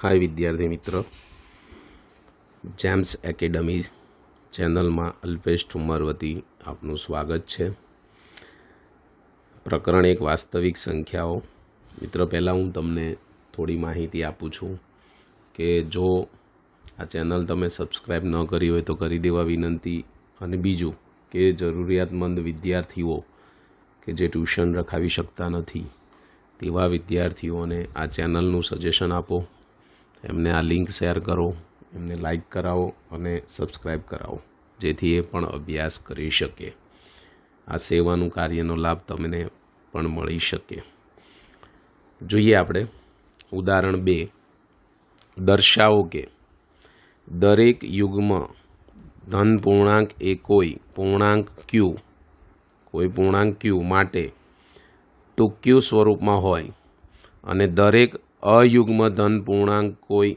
હાય વિદ્યાર્થી મિત્ર James academy ચેનલમાં અલ્પેશ ઠુમર વતી આપનું સ્વાગત છે પ્રકરણ એક વાસ્તવિક સંખ્યાઓ મિત્ર પહેલાં હું તમને થોડી માહિતી આપું છું કે જો આ ચેનલ તમે સબસ્ક્રાઈબ ન કરી હોય તો કરી દેવા વિનંતી અને બીજું કે જરૂરિયાતમંદ વિદ્યાર્થીઓ કે જે ટ્યુશન રખાવી શકતા નથી તેવા વિદ્યાર્થીઓને આ ચેનલનું સજેશન આપો એમને આ લિંક શેર કરો એમને લાઇક કરાવો અને સબસ્ક્રાઈબ કરાવો જેથી એ પણ અભ્યાસ કરી શકે આ સેવાનું કાર્યનો લાભ તમને પણ મળી શકે જોઈએ આપણે ઉદાહરણ બે દર્શાવો કે દરેક યુગમાં ધન પૂર્ણાંક એ કોઈ પૂર્ણાંક ક્યુ કોઈ પૂર્ણાંક ક્યુ માટે ટૂંક્યુ સ્વરૂપમાં હોય અને દરેક અયુગ્મ ધન પૂર્ણાંક કોઈ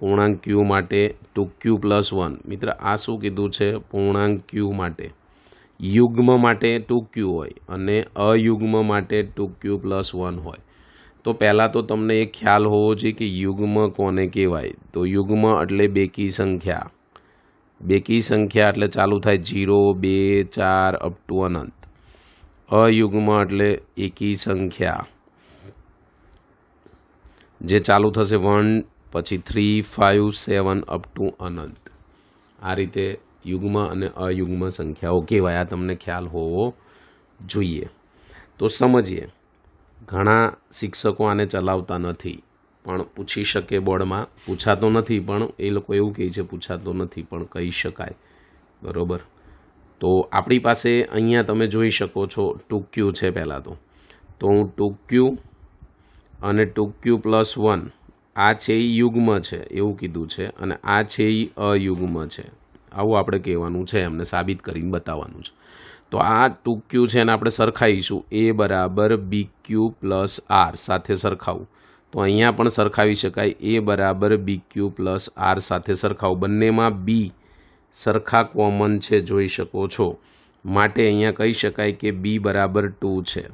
પૂર્ણાંક ક્યુ માટે ટુ ક્યુ પ્લસ વન મિત્ર આ શું કીધું છે પૂર્ણાંક ક્યુ માટે યુગ્મ માટે ટુ ક્યુ હોય અને અયુગ્મ માટે ટુ ક્યુ પ્લસ વન હોય તો પહેલાં તો તમને એ ખ્યાલ હોવો જોઈએ કે યુગ્મ કોને કહેવાય તો યુગ્મ એટલે બેકી સંખ્યા બેકી સંખ્યા એટલે ચાલુ થાય જીરો બે ચાર અપ ટુ અનંત અયુગ્મ એટલે એકી સંખ્યા જે ચાલુ થશે વન પછી three five seven up to અનંત આ રીતે યુગ્મ અને અયુગ્મ સંખ્યાઓ કહેવાય આ તમને ખ્યાલ હોવો જોઈએ તો સમજીએ ઘણા શિક્ષકો આને ચલાવતા નથી પણ પૂછી શકે બોર્ડમાં પૂછાતો નથી પણ એ લોકો એવું કહે છે પૂછાતો નથી પણ કહી શકાય બરાબર તો આપણી પાસે અહીંયા તમે જોઈ શકો છો ટૂક્યુ છે પહેલાં તો તો હું ટૂક્યુ અને ટોક્યુ પ્લસ વન આ છે એ યુગ્મ છે એવું કીધું છે અને આ છે એ અયુગ્મ છે આવું આપણે કહેવાનું છે એમને સાબિત કરીને બતાવવાનું છે તો આ ટુક્યુ છે એને આપણે સરખાવીશું એ બરાબર બી ક્યુ પ્લસ આર સાથે સરખાવું તો અહીંયા પણ સરખાવી શકાય એ બરાબર બી ક્યુ પ્લસ આર સાથે સરખાવું બંનેમાં બી સરખા કોમન છે જોઈ શકો છો માટે અહીંયા કહી શકાય કે બી બરાબર ટુ છે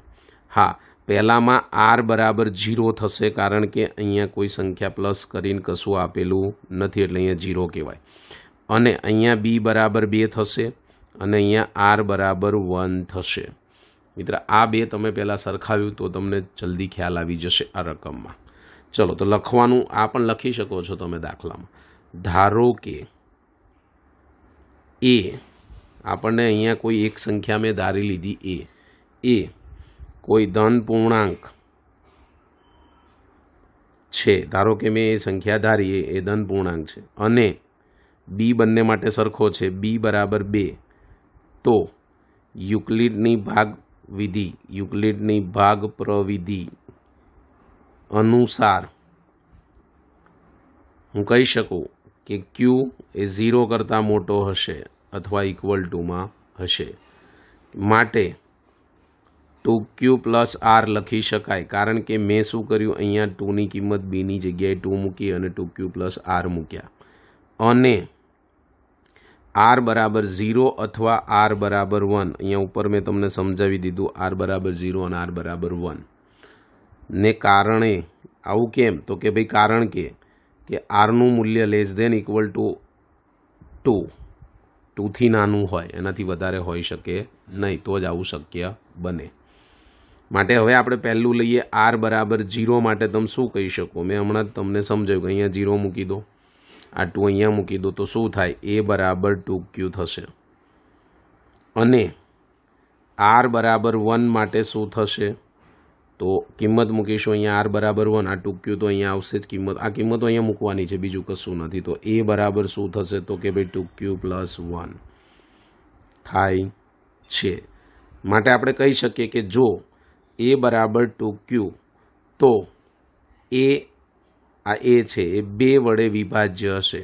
હા પહેલામાં આર બરાબર ઝીરો થશે કારણ કે અહીંયા કોઈ સંખ્યા પ્લસ કરીને કશું આપેલું નથી એટલે અહીંયા ઝીરો કહેવાય અને અહીંયા બી બરાબર બે થશે અને અહીંયા આર બરાબર વન થશે મિત્ર આ બે તમે પહેલાં સરખાવ્યું તો તમને જલ્દી ખ્યાલ આવી જશે આ રકમમાં ચલો તો લખવાનું આ પણ લખી શકો છો તમે દાખલામાં ધારો કે એ આપણને અહીંયા કોઈ એક સંખ્યા મેં ધારી લીધી એ એ કોઈ ધન પૂર્ણાંક છે ધારો કે મેં એ સંખ્યા ધારીએ એ ધન પૂર્ણાંક છે અને બી બંને માટે સરખો છે બી બરાબર બે તો યુક્લિડની ભાગ વિધિ યુક્લિડની ભાગ પ્રવિધિ અનુસાર હું કહી શકું કે ક્યુ એ ઝીરો કરતાં મોટો હશે અથવા ઇક્વલ ટુમાં હશે માટે ટુ ક્યુ પ્લસ આર લખી શકાય કારણ કે મેં શું કર્યું અહીંયા ટુની કિંમત બીની જગ્યાએ ટુ મૂકી અને ટુ ક્યુ પ્લસ આર મૂક્યા અને આર બરાબર ઝીરો અથવા આર બરાબર વન અહીંયા ઉપર મેં તમને સમજાવી દીધું આર બરાબર ઝીરો અને આર બરાબર વન ને કારણે આવું કેમ તો કે ભાઈ કારણ કે કે આરનું મૂલ્ય less than equal to two ટુથી નાનું હોય એનાથી વધારે હોઈ શકે નહીં તો જ આવું શક્ય બને માટે હવે આપણે પહેલું લઈએ આર બરાબર જીરો માટે તમે શું કહી શકો મેં હમણાં જ તમને સમજાવ્યું કે અહીંયા ઝીરો મૂકી દો આ ટુ અહીંયા મૂકી દો તો શું થાય એ બરાબર ટુ ક્યુ થશે અને આર બરાબર વન માટે શું થશે તો કિંમત મૂકીશું અહીંયા આર બરાબર વન આ ટૂંક્યું તો અહીંયા આવશે જ કિંમત આ કિંમત અહીંયા મૂકવાની છે બીજું કશું નથી તો એ બરાબર શું થશે તો કે ભાઈ ટૂંક્યું પ્લસ વન થાય છે માટે આપણે કહી શકીએ કે જો એ બરાબર ટુ ક્યુ તો એ આ એ છે એ બે વડે વિભાજ્ય હશે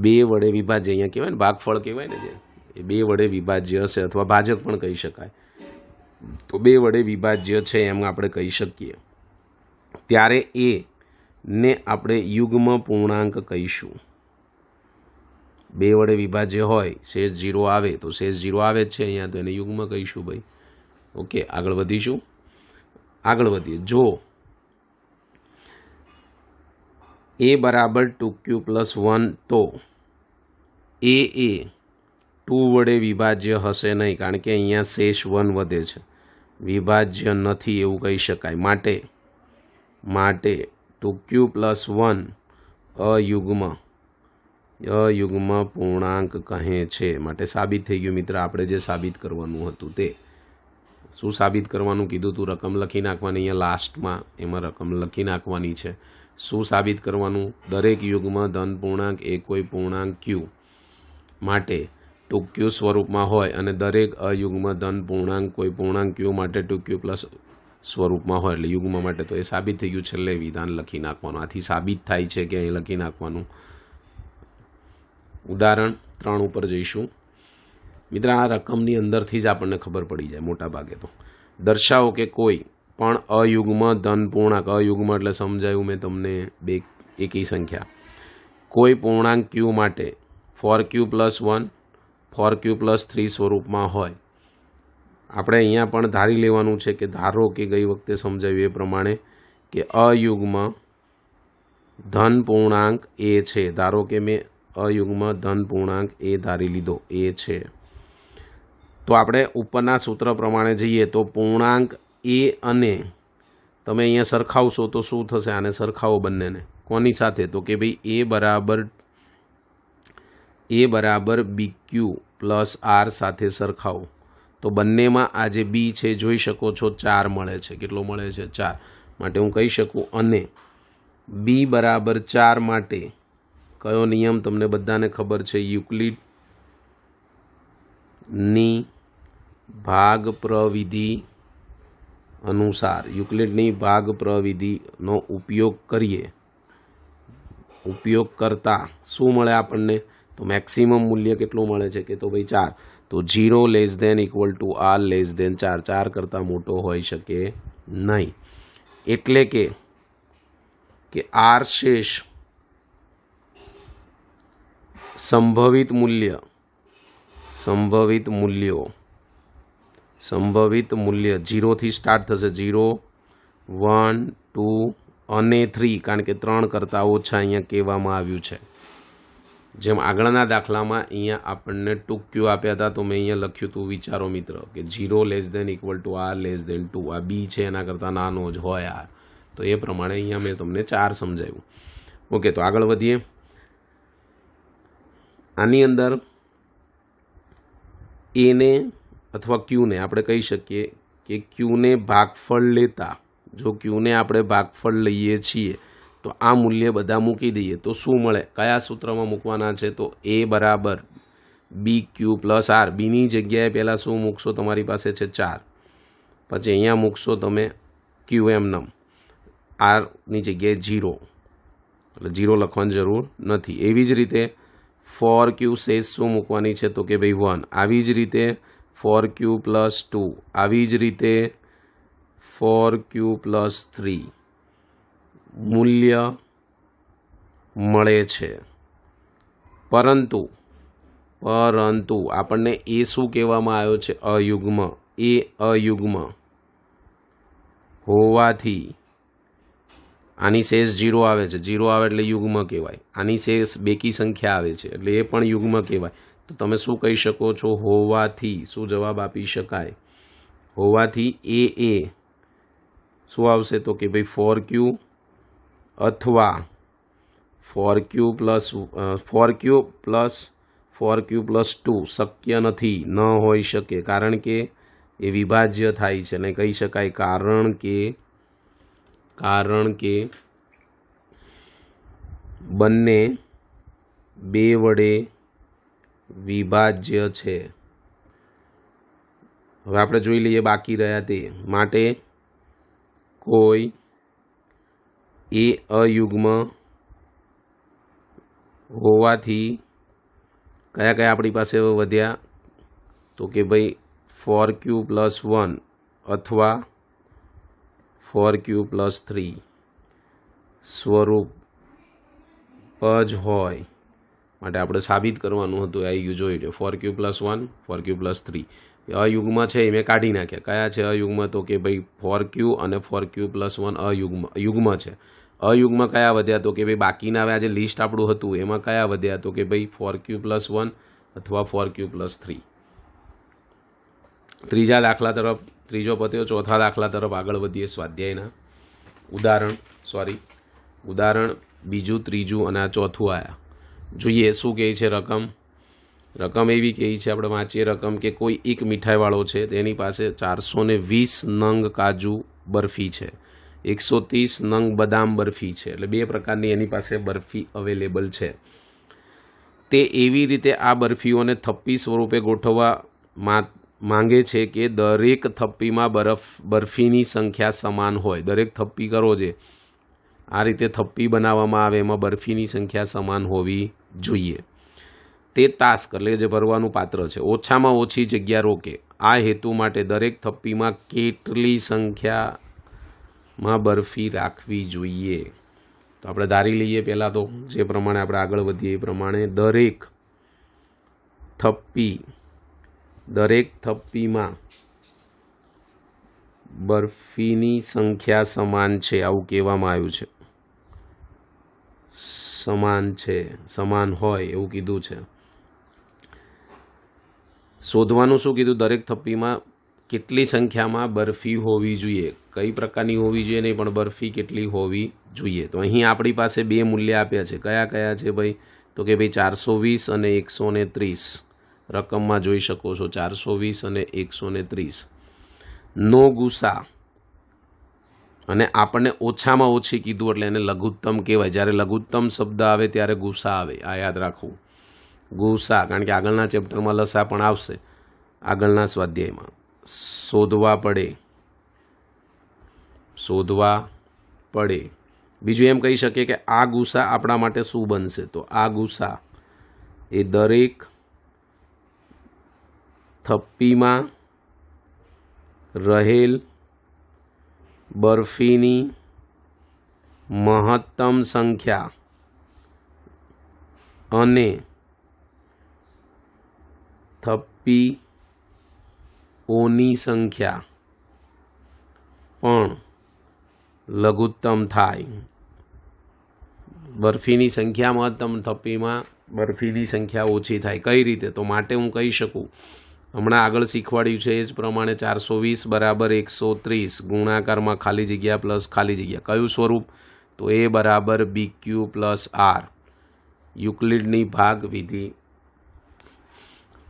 બે વડે વિભાજ્ય અહીંયા કહેવાય ને ભાગફળ કહેવાય ને જે એ બે વડે વિભાજ્ય હશે અથવા ભાજક પણ કહી શકાય તો બે વડે વિભાજ્ય છે એમ આપણે કહી શકીએ ત્યારે એ ને આપણે યુગ્મ પૂર્ણાંક કહીશું બે વડે વિભાજ્ય હોય શેષ જીરો આવે તો શેષ જીરો આવે જ છે અહીંયા તો એને યુગ્મ કહીશું ભાઈ ઓકે આગળ વધીશું આગળ વધીએ જો એ બરાબર ટુ ક્યુ પ્લસ વન તો એ એ ટુ વડે વિભાજ્ય હશે નહીં કારણ કે અહીંયા શેષ વન વધે છે વિભાજ્ય નથી એવું કહી શકાય માટે માટે ટુ ક્યુ પ્લસ વન અયુગ્મ અયુગ્મ પૂર્ણાંક કહે છે માટે સાબિત થઈ ગયું મિત્ર આપણે જે સાબિત કરવાનું હતું તે શું સાબિત કરવાનું કીધું તું રકમ લખી નાખવાની અહીંયા લાસ્ટમાં એમાં રકમ લખી નાખવાની છે શું સાબિત કરવાનું દરેક યુગમાં ધન પૂર્ણાંક એ કોઈ પૂર્ણાંક ક્યુ માટે ટૂંક્યુ સ્વરૂપમાં હોય અને દરેક અયુગમાં ધન પૂર્ણાંક કોઈ પૂર્ણાંક ક્યુ માટે ટૂંક્યુ પ્લસ સ્વરૂપમાં હોય એટલે યુગમાં માટે તો એ સાબિત થઈ ગયું છેલ્લે વિધાન લખી નાખવાનું આથી સાબિત થાય છે કે અહીં લખી નાખવાનું ઉદાહરણ ત્રણ ઉપર જઈશું મિત્ર આ રકમની અંદરથી જ આપણને ખબર પડી જાય મોટા ભાગે તો દર્શાવો કે કોઈ પણ અયુગ્મ ધન પૂર્ણાંક અયુગ્મ એટલે સમજાયું મેં તમને બે એકી સંખ્યા કોઈ પૂર્ણાંક ક્યુ માટે four q plus one four q plus three સ્વરૂપમાં હોય આપણે અહીંયા પણ ધારી લેવાનું છે કે ધારો કે ગઈ વખતે સમજાવ્યું એ પ્રમાણે કે અયુગ્મ ધન પૂર્ણાંક એ છે ધારો કે મેં અયુગ્મ ધન પૂર્ણાંક એ ધારી લીધો એ છે તો આપણે ઉપરના સૂત્ર પ્રમાણે જઈએ તો પૂર્ણાંક એ અને તમે અહીંયા સરખાવશો તો શું થશે આને સરખાવો બંનેને કોની સાથે તો કે ભાઈ એ બરાબર એ બરાબર બી ક્યુ પ્લસ આર સાથે સરખાવો તો બંનેમાં આ જે બી છે જોઈ શકો છો ચાર મળે છે કેટલો મળે છે ચાર માટે હું કહી શકું અને બી બરાબર ચાર માટે કયો નિયમ તમને બધાને ખબર છે યુક્લિડ ની ભાગ પ્રવિધિ અનુસાર યુક્લિડની ભાગ પ્રવિધિનો ઉપયોગ કરીએ ઉપયોગ કરતા શું મળે આપણને તો મેક્સિમમ મૂલ્ય કેટલું મળે છે કે તો ભાઈ ચાર તો zero less than equal to r less than ચાર ચાર કરતાં મોટો હોઈ શકે નહીં એટલે કે કે આર શેષ સંભવિત મૂલ્ય સંભવિત મૂલ્યો સંભવિત મૂલ્ય જીરોથી સ્ટાર્ટ થશે જીરો વન ટુ અને થ્રી કારણ કે ત્રણ કરતાં ઓછા અહીંયા કહેવામાં આવ્યું છે જેમ આગળના દાખલામાં અહીંયા આપણને ટૂંક્યું આપ્યા હતા તો મેં અહીંયા લખ્યું હતું વિચારો મિત્ર કે zero less than equal to r less than two આ બી છે એના કરતાં નાનો જ હોય આ તો એ પ્રમાણે અહીંયા મેં તમને ચાર સમજાવ્યું ઓકે તો આગળ વધીએ આની અંદર એને અથવા ક્યુને આપણે કહી શકીએ કે ક્યુને ભાગફળ લેતા જો ક્યુને આપણે ભાગફળ લઈએ છીએ તો આ મૂલ્ય બધા મૂકી દઈએ તો શું મળે કયા સૂત્રમાં મૂકવાના છે તો એ બરાબર બી ક્યુ પ્લસ આર બીની જગ્યાએ પહેલાં શું મૂકશો તમારી પાસે છે ચાર પછી અહીંયા મૂકશો તમે ક્યુ એમ નમ આરની જગ્યાએ જીરો એટલે જીરો લખવાની જરૂર નથી એવી જ રીતે ફોર ક્યુ સેસ શું મૂકવાની છે તો કે ભાઈ વન આવી જ રીતે ફોર ક્યુ પ્લસ ટુ આવી જ રીતે ફોર ક્યુ પ્લસ થ્રી મૂલ્ય મળે છે પરંતુ પરંતુ આપણને એ શું કહેવામાં આવ્યો છે અયુગ્મ એ અયુગ્મ હોવાથી આની શેષ જીરો આવે છે જીરો આવે એટલે યુગ્મ કહેવાય આની શેષ બેકી સંખ્યા આવે છે એટલે એ પણ યુગ્મ કહેવાય તો તમે શું કહી શકો છો હોવાથી શું જવાબ આપી શકાય હોવાથી એ એ શું આવશે તો કે ભાઈ ફોર ક્યુ અથવા four q plus four q plus four q plus two શક્ય નથી ન હોઈ શકે કારણ કે એ વિભાજ્ય થાય છે અને કહી શકાય કારણ કે કારણ કે બંને બે વડે વિભાજ્ય છે હવે આપણે જોઈ લઈએ બાકી રહ્યા તે માટે કોઈ એ અયુગ્મ હોવાથી કયા કયા આપણી પાસે વધ્યા તો કે ભાઈ ફોર ક્યુ પ્લસ વન અથવા ફોર ક્યુ પ્લસ થ્રી સ્વરૂપ જ હોય માટે આપણે સાબિત કરવાનું હતું આ યુ જોઈ લો four q plus one four q plus three અયુગ્મ છે એ મેં કાઢી નાખ્યા કયા છે અયુગ્મ તો કે ભાઈ ફોર ક્યુ અને ફોર ક્યુ પ્લસ વન અયુગ્મ યુગ્મ છે અયુગ્મ કયા વધ્યા તો કે ભાઈ બાકીના આ જે લિસ્ટ આપણું હતું એમાં કયા વધ્યા તો કે ભાઈ ફોર ક્યુ પ્લસ વન અથવા ફોર ક્યુ પ્લસ થ્રી ત્રીજા દાખલા તરફ ત્રીજો પત્યો ચોથા દાખલા તરફ આગળ વધીએ સ્વાધ્યાયના ઉદાહરણ સોરી ઉદાહરણ બીજું ત્રીજું અને આ ચોથું આયા જોઈએ શું કહે છે રકમ રકમ એવી કહી છે આપણે વાંચીએ રકમ કે કોઈ એક મીઠાઈવાળો છે તેની પાસે ચારસો ને વીસ નંગ કાજુ બરફી છે એકસો ત્રીસ નંગ બદામ બરફી છે એટલે બે પ્રકારની એની પાસે બરફી અવેલેબલ છે તે એવી રીતે આ બરફીઓને થપ્પી સ્વરૂપે ગોઠવવા માંગે છે કે દરેક થપ્પીમાં બરફ બરફીની સંખ્યા સમાન હોય દરેક થપ્પી કરો જે આ રીતે થપ્પી બનાવવામાં આવે એમાં બરફીની સંખ્યા સમાન હોવી જોઈએ તે તાસ્ક એટલે જે ભરવાનું પાત્ર છે ઓછામાં ઓછી જગ્યા રોકે આ હેતુ માટે દરેક થપ્પીમાં કેટલી સંખ્યામાં બરફી રાખવી જોઈએ તો આપણે ધારી લઈએ પહેલાં તો જે પ્રમાણે આપણે આગળ વધીએ એ પ્રમાણે દરેક થપ્પી દરેક થપ્પીમાં બરફીની સંખ્યા સમાન છે આવું કહેવામાં આવ્યું છે સમાન છે સમાન હોય એવું કીધું છે શોધવાનું શું કીધું દરેક થપ્પીમાં કેટલી સંખ્યામાં બરફી હોવી જોઈએ કઈ પ્રકારની હોવી જોઈએ નહીં પણ બરફી કેટલી હોવી જોઈએ તો અહીં આપણી પાસે બે મૂલ્ય આપ્યા છે કયા કયા છે ભાઈ તો કે ભાઈ ચારસો વીસ અને એકસો ને ત્રીસ રકમમાં જોઈ શકો છો ચારસો વીસ અને એકસો ને ત્રીસ નો ગુસા અને આપણને ઓછામાં ઓછી કીધું એટલે એને લઘુત્તમ કહેવાય જ્યારે લઘુત્તમ શબ્દ આવે ત્યારે ગુસા આવે આ યાદ રાખવું ગુસા કારણ કે આગળના ચેપ્ટરમાં લસા પણ આવશે આગળના સ્વાધ્યાયમાં શોધવા પડે શોધવા પડે બીજું એમ કહી શકીએ કે આ ગુસ્સા આપણા માટે શું બનશે તો આ ગુસ્સા એ દરેક થપ્પીમાં રહેલ બરફીની મહત્તમ સંખ્યા અને થપ્પીઓની સંખ્યા પણ લઘુત્તમ થાય બરફીની સંખ્યા મહત્તમ થપ્પીમાં બરફીની સંખ્યા ઓછી થાય કઈ રીતે તો માટે હું કહી શકું હમણાં આગળ શીખવાડ્યું છે એ જ પ્રમાણે ચારસો વીસ બરાબર એકસો ત્રીસ ગુણાકારમાં ખાલી જગ્યા પ્લસ ખાલી જગ્યા કયું સ્વરૂપ તો એ બરાબર બી ક્યુ પ્લસ આર યુક્લિડની ભાગ વિધિ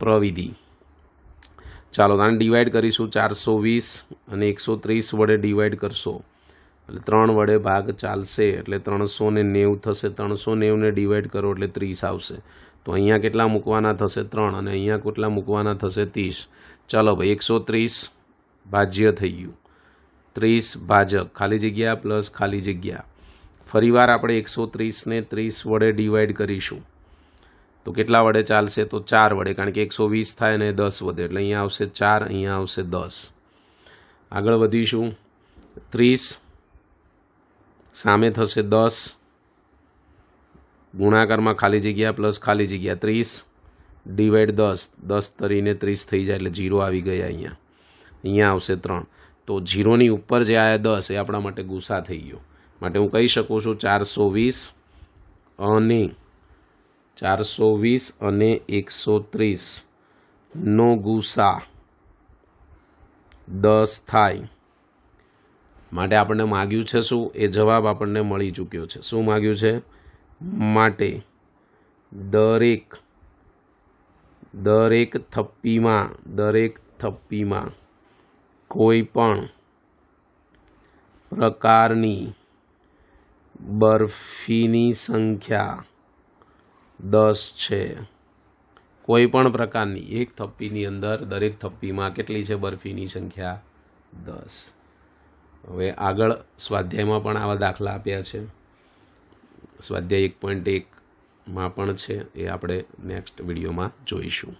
પ્રવિધિ ચાલો આને ડિવાઈડ કરીશું ચારસો વીસ અને એકસો ત્રીસ વડે ડિવાઈડ કરશો એટલે ત્રણ વડે ભાગ ચાલશે એટલે ત્રણસો ને નેવું થશે ત્રણસો નેવુંને ડિવાઈડ કરો એટલે ત્રીસ આવશે તો અહીંયા કેટલા મૂકવાના થશે ત્રણ અને અહીંયા કેટલા મૂકવાના થશે ત્રીસ ચાલો ભાઈ એકસો ત્રીસ ભાજ્ય થઈ ગયું ત્રીસ ભાજક ખાલી જગ્યા પ્લસ ખાલી જગ્યા ફરીવાર આપણે એકસો ત્રીસને ત્રીસ વડે ડિવાઈડ કરીશું તો કેટલા વડે ચાલશે તો ચાર વડે કારણ કે એકસો વીસ થાય અને દસ વધે એટલે અહીંયા આવશે ચાર અહીંયા આવશે દસ આગળ વધીશું ત્રીસ સામે થશે દસ ગુણાકારમાં ખાલી જગ્યા પ્લસ ખાલી જગ્યા ત્રીસ ડિવાઈડ દસ દસ તરીને ત્રીસ થઈ જાય એટલે જીરો આવી ગયા અહીંયા અહીંયા આવશે ત્રણ તો જીરોની ઉપર જે આયા દસ એ આપણા માટે ગુસા થઈ ગયો માટે હું કહી શકું છું ચારસો વીસ અને ચારસો વીસ અને એકસો ત્રીસ નો ગુસ્સા દસ થાય માટે આપણને માગ્યું છે શું એ જવાબ આપણને મળી ચૂક્યો છે શું માગ્યું છે માટે દરેક દરેક થપ્પીમાં દરેક થપ્પીમાં કોઈ પણ પ્રકારની બરફીની સંખ્યા દસ છે કોઈ પણ પ્રકારની એક થપ્પીની અંદર દરેક થપ્પીમાં કેટલી છે બરફીની સંખ્યા દસ હવે આગળ સ્વાધ્યાયમાં પણ આવા દાખલા આપ્યા છે સ્વાધ્યાય એક પોઈન્ટ એકમાં પણ છે એ આપણે નેક્સ્ટ વિડીયોમાં જોઈશું